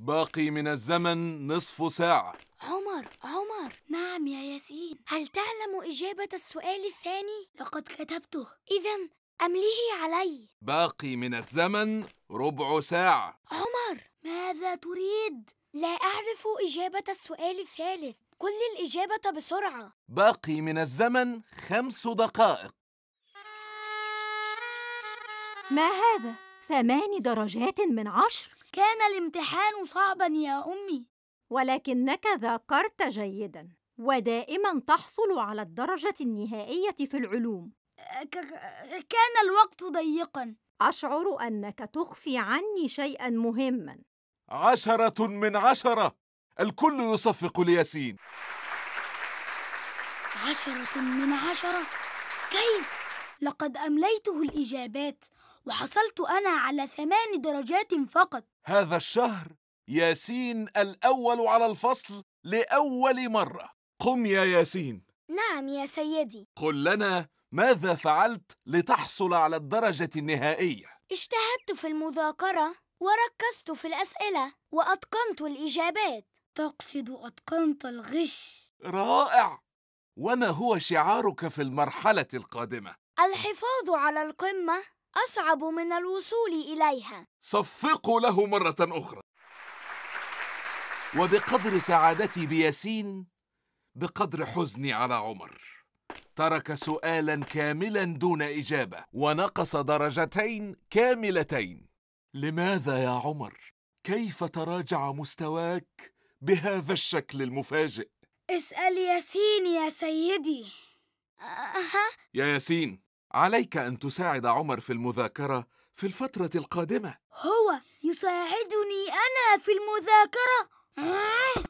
باقي من الزمن نصف ساعة عمر عمر نعم يا ياسين هل تعلم إجابة السؤال الثاني؟ لقد كتبته إذا أمليه علي باقي من الزمن ربع ساعة عمر ماذا تريد؟ لا أعرف إجابة السؤال الثالث كل الإجابة بسرعة باقي من الزمن خمس دقائق ما هذا؟ ثمان درجات من عشر كان الامتحان صعبا يا أمي ولكنك ذاكرت جيدا ودائما تحصل على الدرجة النهائية في العلوم أه، كان الوقت ضيقا أشعر أنك تخفي عني شيئا مهما عشرة من عشرة الكل يصفق لياسين عشرة من عشرة كيف؟ لقد أمليته الإجابات وحصلت أنا على ثمان درجات فقط هذا الشهر ياسين الأول على الفصل لأول مرة قم يا ياسين نعم يا سيدي قل لنا ماذا فعلت لتحصل على الدرجة النهائية؟ اجتهدت في المذاكرة وركزت في الأسئلة وأتقنت الإجابات تقصد أتقنت الغش رائع وما هو شعارك في المرحلة القادمة؟ الحفاظ على القمة أصعب من الوصول إليها صفقوا له مرة أخرى وبقدر سعادتي بياسين بقدر حزني على عمر ترك سؤالا كاملا دون إجابة ونقص درجتين كاملتين لماذا يا عمر؟ كيف تراجع مستواك بهذا الشكل المفاجئ؟ اسأل ياسين يا سيدي أه. يا ياسين عليك أن تساعد عمر في المذاكرة في الفترة القادمة هو يساعدني أنا في المذاكرة آه.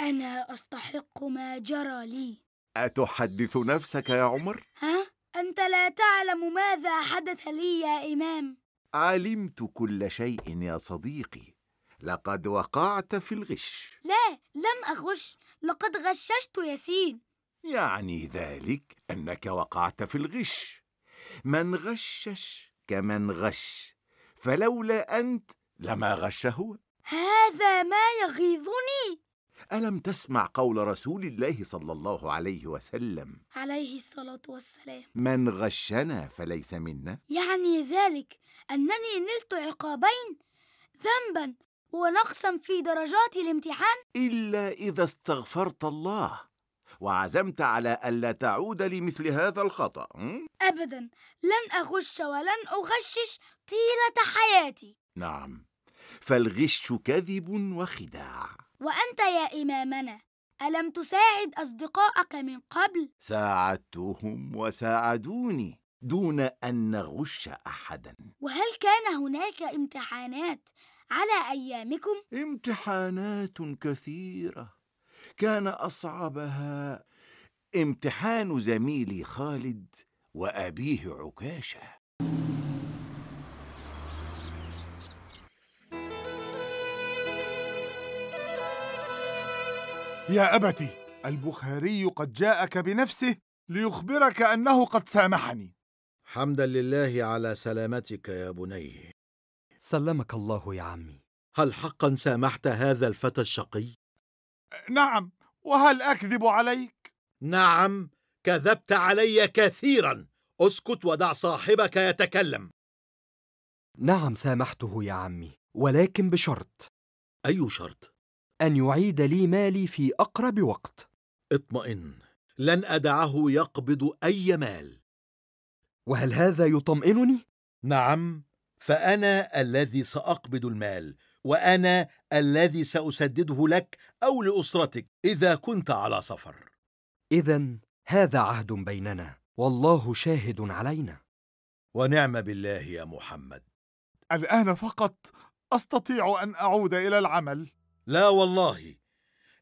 أنا أستحق ما جرى لي أتحدث نفسك يا عمر؟ ها؟ أنت لا تعلم ماذا حدث لي يا إمام علمت كل شيء يا صديقي لقد وقعت في الغش لا لم أغش لقد غششت ياسين يعني ذلك أنك وقعت في الغش من غشش كمن غش فلولا أنت لما غش هو هذا ما يغيظني ألم تسمع قول رسول الله صلى الله عليه وسلم عليه الصلاة والسلام من غشنا فليس منا يعني ذلك أنني نلت عقابين ذنبا ونقصا في درجات الامتحان إلا إذا استغفرت الله وعزمت على ألا تعود لمثل هذا الخطأ أبدا لن أغش ولن أغشش طيلة حياتي نعم فالغش كذب وخداع وأنت يا إمامنا ألم تساعد أصدقائك من قبل؟ ساعدتهم وساعدوني دون أن نغش أحدا وهل كان هناك امتحانات على أيامكم؟ امتحانات كثيرة كان أصعبها امتحان زميلي خالد وأبيه عكاشة يا أبتي البخاري قد جاءك بنفسه ليخبرك أنه قد سامحني حمدا لله على سلامتك يا بني سلمك الله يا عمي هل حقا سامحت هذا الفتى الشقي نعم وهل أكذب عليك؟ نعم كذبت علي كثيرا اسكت ودع صاحبك يتكلم نعم سامحته يا عمي ولكن بشرط أي شرط؟ أن يعيد لي مالي في أقرب وقت اطمئن لن أدعه يقبض أي مال وهل هذا يطمئنني؟ نعم فأنا الذي سأقبض المال وانا الذي ساسدده لك او لاسرتك اذا كنت على سفر اذا هذا عهد بيننا والله شاهد علينا ونعم بالله يا محمد الان فقط استطيع ان اعود الى العمل لا والله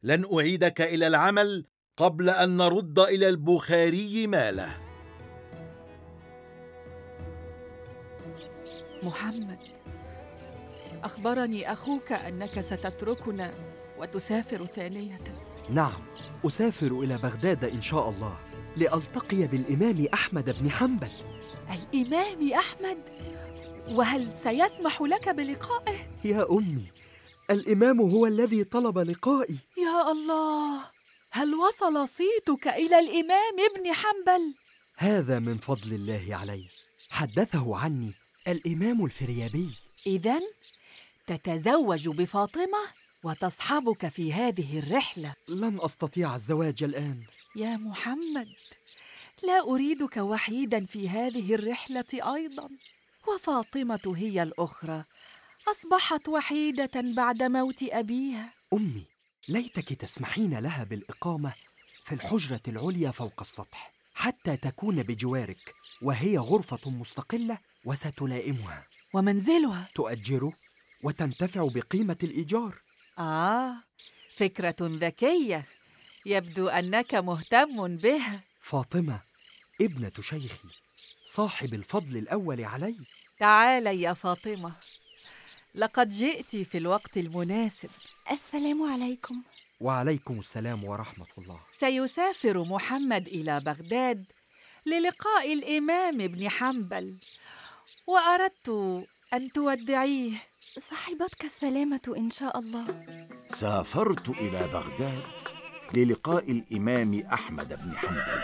لن اعيدك الى العمل قبل ان نرد الى البخاري ماله محمد اخبرني اخوك انك ستتركنا وتسافر ثانيه نعم اسافر الى بغداد ان شاء الله لالتقي بالامام احمد بن حنبل الامام احمد وهل سيسمح لك بلقائه يا امي الامام هو الذي طلب لقائي يا الله هل وصل صيتك الى الامام ابن حنبل هذا من فضل الله علي حدثه عني الامام الفريابي اذا تتزوج بفاطمة وتصحبك في هذه الرحلة لن أستطيع الزواج الآن يا محمد لا أريدك وحيدا في هذه الرحلة أيضا وفاطمة هي الأخرى أصبحت وحيدة بعد موت أبيها أمي ليتك تسمحين لها بالإقامة في الحجرة العليا فوق السطح حتى تكون بجوارك وهي غرفة مستقلة وستلائمها ومنزلها تؤجره وتنتفع بقيمة الإيجار آه فكرة ذكية يبدو أنك مهتم بها فاطمة ابنة شيخي صاحب الفضل الأول علي تعالي يا فاطمة لقد جئت في الوقت المناسب السلام عليكم وعليكم السلام ورحمة الله سيسافر محمد إلى بغداد للقاء الإمام ابن حنبل وأردت أن تودعيه صاحبتك السلامة إن شاء الله سافرت إلى بغداد للقاء الإمام أحمد بن حنبل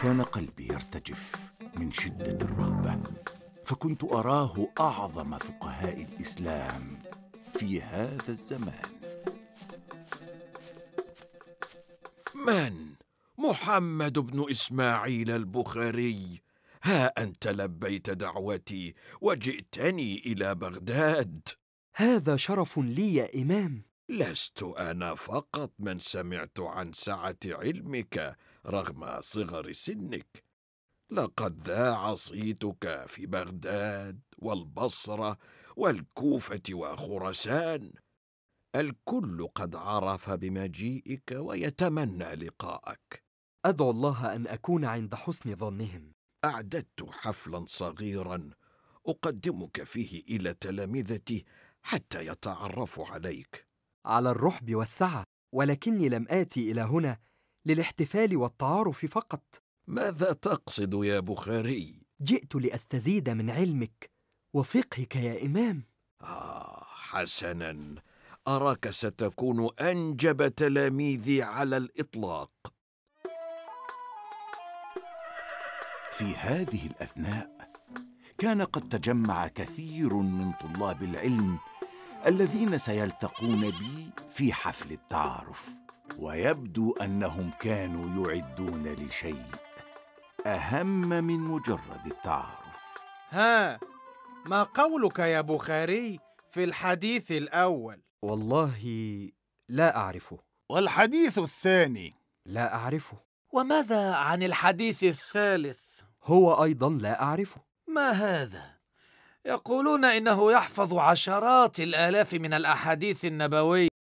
كان قلبي يرتجف من شدة الرهبة فكنت أراه أعظم فقهاء الإسلام في هذا الزمان من؟ محمد بن إسماعيل البخاري ها أنت لبيت دعوتي وجئتني إلى بغداد هذا شرف لي يا إمام لست أنا فقط من سمعت عن سعة علمك رغم صغر سنك لقد ذاع صيتك في بغداد والبصرة والكوفة وخرسان الكل قد عرف بمجيئك ويتمنى لقاءك أدعو الله أن أكون عند حسن ظنهم أعددت حفلا صغيرا أقدمك فيه إلى تلامذتي حتى يتعرفوا عليك على الرحب والسعة ولكني لم آتي إلى هنا للاحتفال والتعارف فقط ماذا تقصد يا بخاري؟ جئت لأستزيد من علمك وفقهك يا إمام آه حسناً أراك ستكون أنجب تلاميذي على الإطلاق في هذه الأثناء كان قد تجمع كثير من طلاب العلم الذين سيلتقون بي في حفل التعارف ويبدو انهم كانوا يعدون لشيء اهم من مجرد التعارف ها ما قولك يا بخاري في الحديث الاول والله لا اعرفه والحديث الثاني لا اعرفه وماذا عن الحديث الثالث هو ايضا لا اعرفه ما هذا يقولون إنه يحفظ عشرات الآلاف من الأحاديث النبوية